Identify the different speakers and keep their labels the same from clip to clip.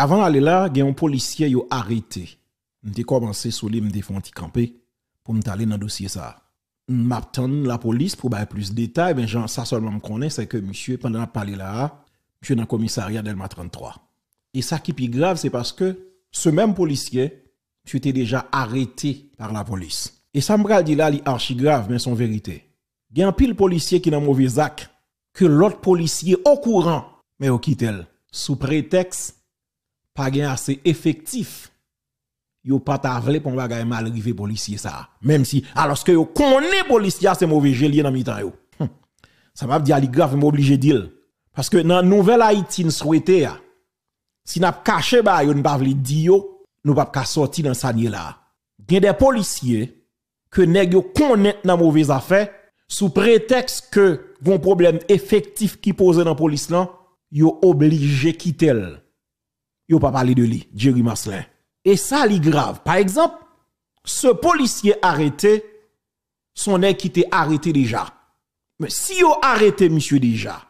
Speaker 1: Avant d'aller là, il y a un policier qui a arrêté. J'ai commencé à lui, je me camper pour aller dans le dossier ça. M'attend la police pour avoir plus de détails, mais genre, ça seulement me connaît, c'est que monsieur, pendant la parlé là, monsieur dans le commissariat d'Elma 33. Et ça qui est plus grave, c'est parce que ce même policier, tu étais déjà arrêté par la police. Et ça me dit là, il archi grave, mais son vérité. Il y a un pile policier qui est dans mauvais acte, que l'autre policier au courant, mais au quittel, sous prétexte pas gain assez effectif yo pas tavle pour bagay mal arrivé policier ça même si alors que yo connaît policier c'est mauvais gel dans mi-temps yo hum. ça m'a dit ali grave m'obligé dire parce que dans nouvelle Haïti nous si n'a caché ba yo pas vle di yo nous pas ka sortir dans sa là a des policiers que nèg yo connaît dans mauvaise affaire sous prétexte que bon problème effectif qui pose dans police là yo obligé quitter yo pas parlé de lui, Jerry Maslin. Et ça, l'est grave. Par exemple, ce policier arrêté, son nez qui était arrêté déjà. Mais si yo arrêté monsieur déjà,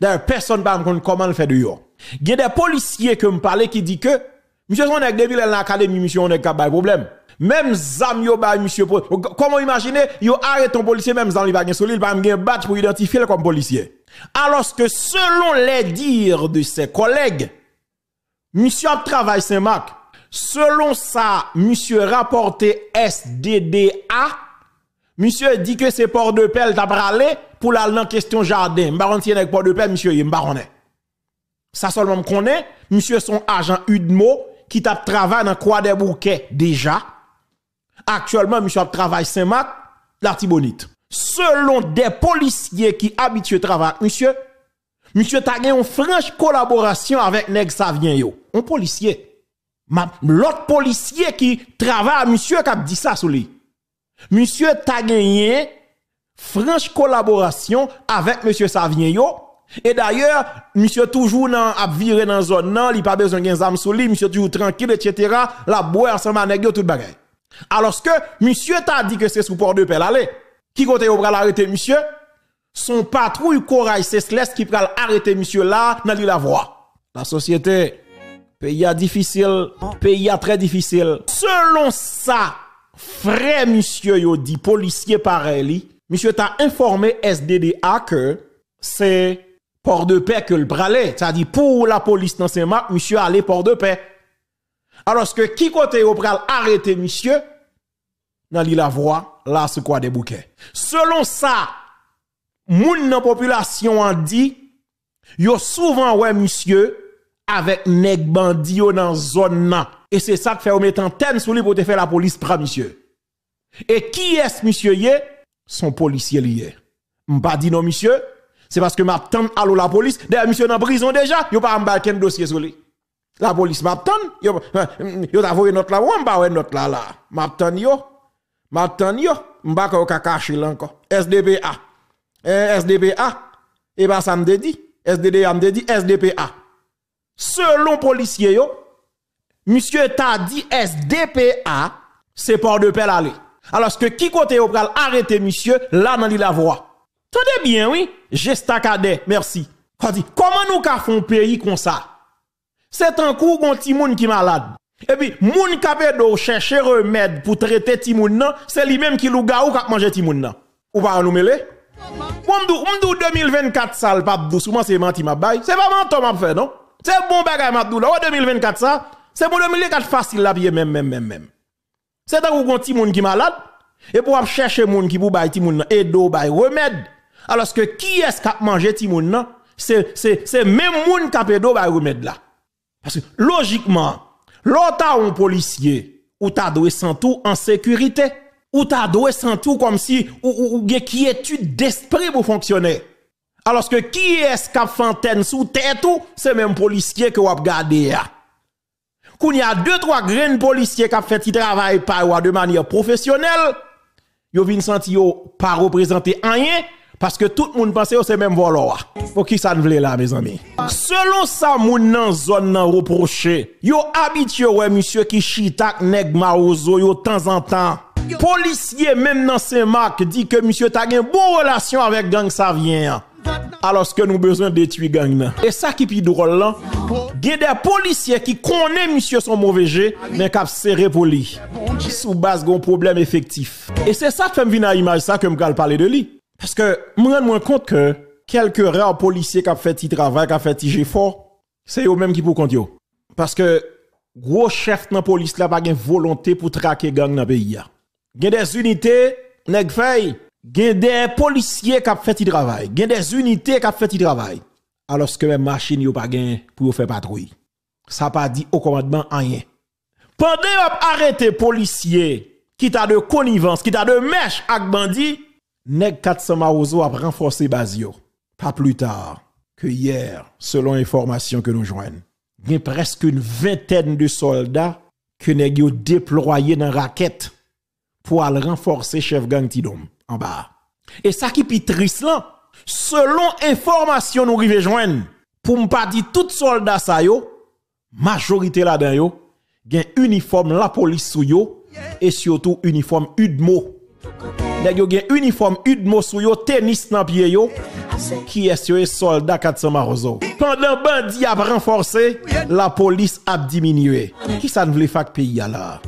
Speaker 1: d'ailleurs personne va me comment le fait de yo. Il y a des policiers que me qui dit que monsieur son nez depuis l'académie monsieur on est de problème. Même zam yo monsieur comment imaginer yo arrête un policier même zam li va un solide, il va un battre pour identifier comme policier. Alors que selon les dires de ses collègues Monsieur travaillé Saint-Marc. Selon ça, monsieur rapporté SDDA, monsieur dit que c'est port de pelle t'a parlé pour la en question jardin. Baron si avec port de pelle, monsieur m'baronne. Ça seulement connaît, monsieur son agent Udmo qui t'a travaillé dans croix des bouquets déjà. Actuellement, monsieur travaillé Saint-Marc, l'artibonite. Selon des policiers qui habituent travail, monsieur, Monsieur t'a une franche collaboration avec Neg Savien Un policier. l'autre policier qui travaille à monsieur qui a dit ça sur lui. Monsieur t'a gagné franche collaboration avec monsieur Savien Et d'ailleurs, monsieur toujours dans a viré dans zone non, il pas besoin d'un zam sur lui, monsieur toujours tranquille etc. La boire ensemble Neg yo tout bagay. Alors que monsieur t'a dit que c'est sous port de pelle Allez, Qui côté au bras l'arrêter monsieur son patrouille corail l'est qui pral arrêter monsieur là dans la voix. La société pays a difficile, pays a très difficile. Selon ça, frère monsieur yo dit policier pareil, monsieur t'a informé SDDA que c'est port de paix que le bralé, ça dit pour la police dans ses marques, monsieur allait port de paix. Alors ce que qui côté yo pral arrêter monsieur dans la voix, là c'est quoi des bouquets. Selon ça, moun nan population an dit yo souvent ouais monsieur avec nèg bandi yo dans zone nan et c'est ça que fait mettre antenne sous li pour te faire la police pra monsieur et qui est ce monsieur yé son policier lié m'pa dit non monsieur c'est parce que tante à la police d'ailleurs monsieur en prison déjà yo pas m'ba ken dossier sur lui la police m'attend yo yo t'a notre là ou m'ba notre là là m'attend yo m'attend yo m'ba ka cacher là encore S.D.B.A. Eh, SDPA. Et eh bien, ça me dit. SDDA me dit SDPA. Selon policier yo, monsieur t'a dit SDPA, c'est port de pelle aller. Alors ce que qui côté au pral monsieur, là dans la voix. Tenez bien, oui, gestacade, merci. dit, comment nous fait un pays comme ça? C'est un coup gon Timoun qui malade. Et puis, moun kapedo do chercher remède pour traiter Timoun c'est lui-même qui louga ou kap manger Timoun Ou pas nous mêler? Mdou, dou 2024 ça pape dou, doucement c'est menti ma C'est pas menti m'a non C'est bon bagay m'a dou là, 2024 ça, c'est bon 2024 facile la même même même même. C'est un gros petit monde qui malade et pour chercher monde qui pour baye ti monde do baye remède. Alors que qui est-ce qui a mangé ti monde nan? C'est c'est c'est même monde qui a do baye remède là. Parce que logiquement, l'autre un policier ou t'as doué sans tout en sécurité ou t'as doué sans tout comme si ou, ou, qui étude d'esprit pour fonctionner. Alors que qui est ce a fontaine sous tête tout, c'est même policier que vous gardé Quand il y a deux trois graines policiers qui fait du travail par de manière professionnelle, yo ne senti yo pas représenter rien parce que tout le monde pense que c'est même voloir. Pour qui ça ne là, mes amis? Selon ça, mon nan zone nan reproché, yo habitué monsieur qui chitak nèg maozo yo temps en temps policiers, même dans Saint-Marc, dit que monsieur a une bonne relation avec gang Savien. Alors que nous besoin détruire gang. Et ça qui est drôle là, il des policiers qui connaissent monsieur son mauvais jeu, mais qui serré pour lui. Sous base un problème effectif. Et c'est ça qui fait venir à l'image ça que me parler de lui. Parce que je me rends compte que quelques rares policiers qui ont fait petit travail, qui ont fait petit effort, c'est eux-mêmes qui pourront compte Parce que gros chef de la police là pas une volonté pour traquer gang dans le pays a des unités nèg y a des policiers qui fait le travail, a des unités qui fait du travail. Alors que même machine yo pas pour faire patrouille. Ça pas dit au commandement rien. Pendant arrête arrêté policiers, qui t'a de connivence, qui t'a de mèche avec les nèg 400 marozo a renforcé Bazio. Pas plus tard que hier, selon information que nous y a presque une vingtaine de soldats que ont déployé déployés dans raquette pour aller renforcer chef gang Tidom en bas. Et ça qui est triste là, selon information nous rive joindre, pour ne pas dire tout soldat ça yo, majorité là-dedans yo, uniforme la police sou yo et surtout uniforme UDMO. Nèg yo gen uniforme UDMO sou yo, tennis nan pied yo, qui est les soldat 400 marozo. Pendant bandi a renforcé, la police a diminué. Qui ça ne voulait faire pays là?